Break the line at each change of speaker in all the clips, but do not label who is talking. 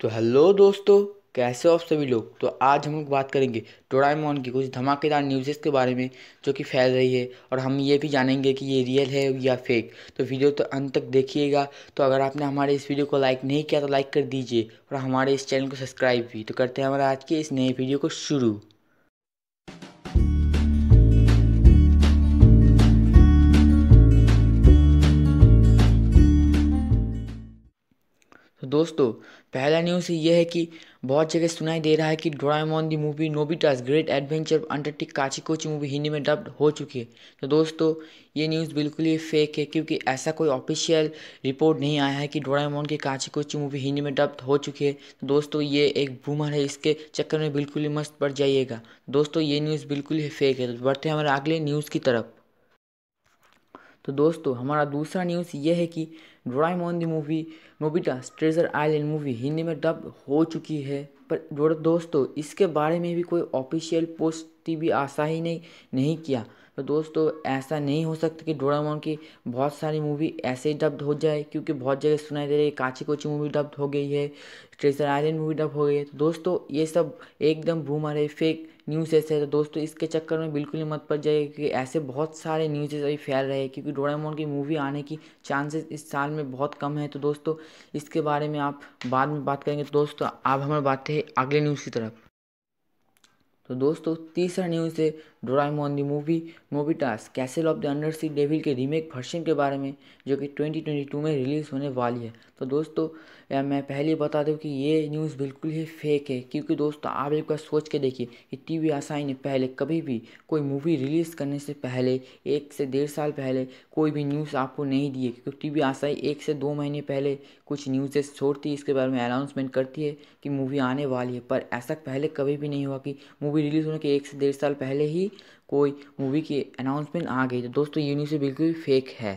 तो हेलो दोस्तों कैसे हो आप सभी लोग तो आज हम लोग बात करेंगे डोराएमोन की कुछ धमाकेदार न्यूज़ेस के बारे में जो कि फैल रही है और हम ये भी जानेंगे कि ये रियल है या फेक तो वीडियो तो अंत तक देखिएगा तो अगर आपने हमारे इस वीडियो को लाइक नहीं किया तो लाइक कर दीजिए और हमारे इस चैनल को सब्सक्राइब भी तो करते हैं हमारे आज के इस नए वीडियो को शुरू दोस्तों पहला न्यूज़ ये है कि बहुत जगह सुनाई दे रहा है कि Doraemon the movie Nobita's great adventure Antarctic Kachi Kochi movie Hindi में डब्ड हो चुकी है तो दोस्तों ये न्यूज़ बिल्कुल ही फेक है क्योंकि ऐसा कोई ऑफिशियल रिपोर्ट नहीं आया है कि डोरामोन की काची कोची मूवी हिंदी में डब्ड हो चुकी है तो दोस्तों ये एक भूमर है इसके चक्कर में बिल्कुल ही मस्त पड़ जाइएगा दोस्तों ये न्यूज़ बिल्कुल ही फेक है तो बढ़ते हैं हमारे अगले न्यूज़ की तरफ तो दोस्तों हमारा दूसरा न्यूज़ ये है कि Doraemon the movie Nobita treasure island movie Hindi में डब हो चुकी है पर दोस्तों इसके बारे में भी कोई ऑफिशियल पोस्ट भी आशा ही नहीं नहीं किया तो दोस्तों ऐसा नहीं हो सकता कि डोरामोन की बहुत सारी मूवी ऐसे ही डब्ड हो जाए क्योंकि बहुत जगह सुनाई दे रही है काची कोची मूवी डब्ड हो गई है ट्रेजर आइलैंड मूवी डब हो गई है तो दोस्तों ये सब एकदम भूमर है फेक न्यूज़ ऐसे तो दोस्तों इसके चक्कर में बिल्कुल ही मत पड़ जाए क्योंकि ऐसे बहुत सारे न्यूज़ेस अभी फैल रहे हैं क्योंकि डोरामोन की मूवी आने की चांसेस इस साल में में बहुत कम है तो दोस्तों इसके बारे में आप बाद में बात करेंगे तो दोस्तों अब हमारे बात है अगले न्यूज़ की तरफ तो दोस्तों तीसरा न्यूज़ है on the movie task castle of the under sea devil के रीमेक वर्शन के बारे में जो कि 2022 में रिलीज़ होने वाली है तो दोस्तों मैं पहले ही बता दूं कि ये न्यूज़ बिल्कुल ही फेक है क्योंकि दोस्तों आप एक बार सोच के देखिए कि टी वी आसाई ने पहले कभी भी कोई मूवी रिलीज़ करने से पहले एक से डेढ़ साल पहले कोई भी न्यूज़ आपको नहीं दी है क्योंकि टी वी आसाई एक से दो महीने पहले कुछ न्यूज़ेस छोड़ती है इसके बारे में अनाउंसमेंट करती है कि मूवी आने वाली है पर ऐसा पहले कभी भी नहीं हुआ कि मूवी रिलीज़ होने के एक से डेढ़ साल पहले ही की कोई मूवी की अनाउंसमेंट आ गई तो दोस्तों ये न्यूज़ बिल्कुल फेक है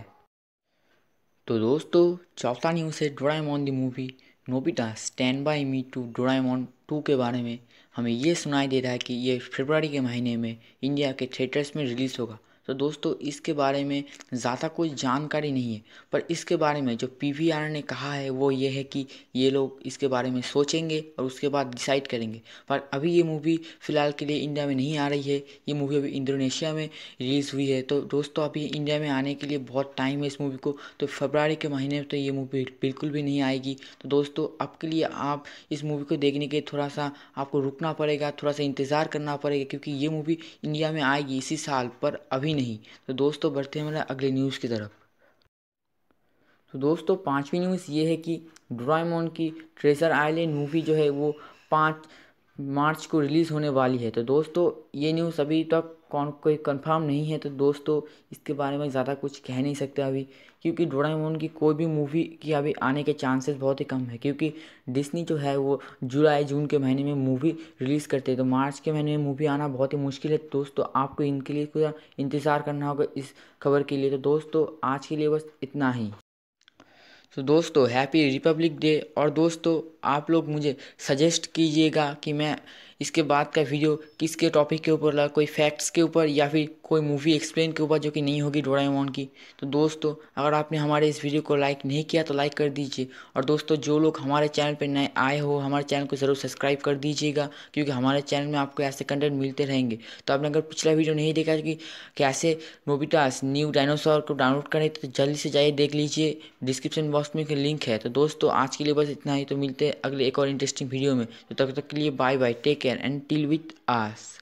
तो दोस्तों चौथा न्यूज़ है Doraemon the movie Nobita stand by me two Doraemon two के बारे में हमें ये सुनाई दे रहा है कि ये फरवरी के महीने में इंडिया के थिएटर्स में रिलीज़ होगा तो दोस्तों इसके बारे में ज़्यादा कोई जानकारी नहीं है पर इसके बारे में जो पी वी आर ने कहा है वो ये है कि ये लोग इसके बारे में सोचेंगे और उसके बाद डिसाइड करेंगे पर अभी ये मूवी फ़िलहाल के लिए इंडिया में नहीं आ रही है ये मूवी अभी इंडोनेशिया में रिलीज़ हुई है तो दोस्तों अभी इंडिया में आने के लिए बहुत टाइम है इस मूवी को तो फरवरी के महीने में तो ये मूवी बिल्कुल भी नहीं आएगी तो दोस्तों आपके लिए आप इस मूवी को देखने के लिए थोड़ा सा आपको रुकना पड़ेगा थोड़ा सा इंतज़ार करना पड़ेगा क्योंकि ये मूवी इंडिया में आएगी इसी साल पर अभी नहीं नहीं तो दोस्तों बढ़ते हैं हमारा अगले न्यूज़ की तरफ तो दोस्तों पांचवी न्यूज़ ये है कि ड्राइमोन की ट्रेजर आइलैंड मूवी जो है वो पाँच मार्च को रिलीज़ होने वाली है तो दोस्तों ये न्यूज़ अभी तक कौन कोई कंफर्म नहीं है तो दोस्तों इसके बारे में ज़्यादा कुछ कह नहीं सकते अभी क्योंकि डोरामोन की कोई भी मूवी की अभी आने के चांसेस बहुत ही कम है क्योंकि डिस्नी जो है वो जुलाई जून के महीने में मूवी रिलीज़ करते हैं तो मार्च के महीने में मूवी आना बहुत ही मुश्किल है तो दोस्तों आपको इनके लिए पूरा इंतज़ार करना होगा इस खबर के लिए तो दोस्तों आज के लिए बस इतना ही तो दोस्तों हैप्पी रिपब्लिक डे और दोस्तों आप लोग मुझे सजेस्ट कीजिएगा कि मैं इसके बाद का वीडियो किसके टॉपिक के ऊपर लगा कोई फैक्ट्स के ऊपर या फिर कोई मूवी एक्सप्लेन के ऊपर जो कि नहीं होगी डोराएमोन की तो दोस्तों अगर आपने हमारे इस वीडियो को लाइक नहीं किया तो लाइक कर दीजिए और दोस्तों जो लोग हमारे चैनल पर नए आए हो हमारे चैनल को ज़रूर सब्सक्राइब कर दीजिएगा क्योंकि हमारे चैनल में आपको ऐसे कंटेंट मिलते रहेंगे तो आपने अगर पिछला वीडियो नहीं देखा कि कैसे नोबिटास न्यू डायनासोर को डाउनलोड करें तो जल्दी से जाइए देख लीजिए डिस्क्रिप्शन बॉक्स में लिंक है तो दोस्तों आज के लिए बस इतना ही तो मिलते हैं अगले एक और इंटरेस्टिंग वीडियो में तो तब तक के लिए bye bye take care can and till with us.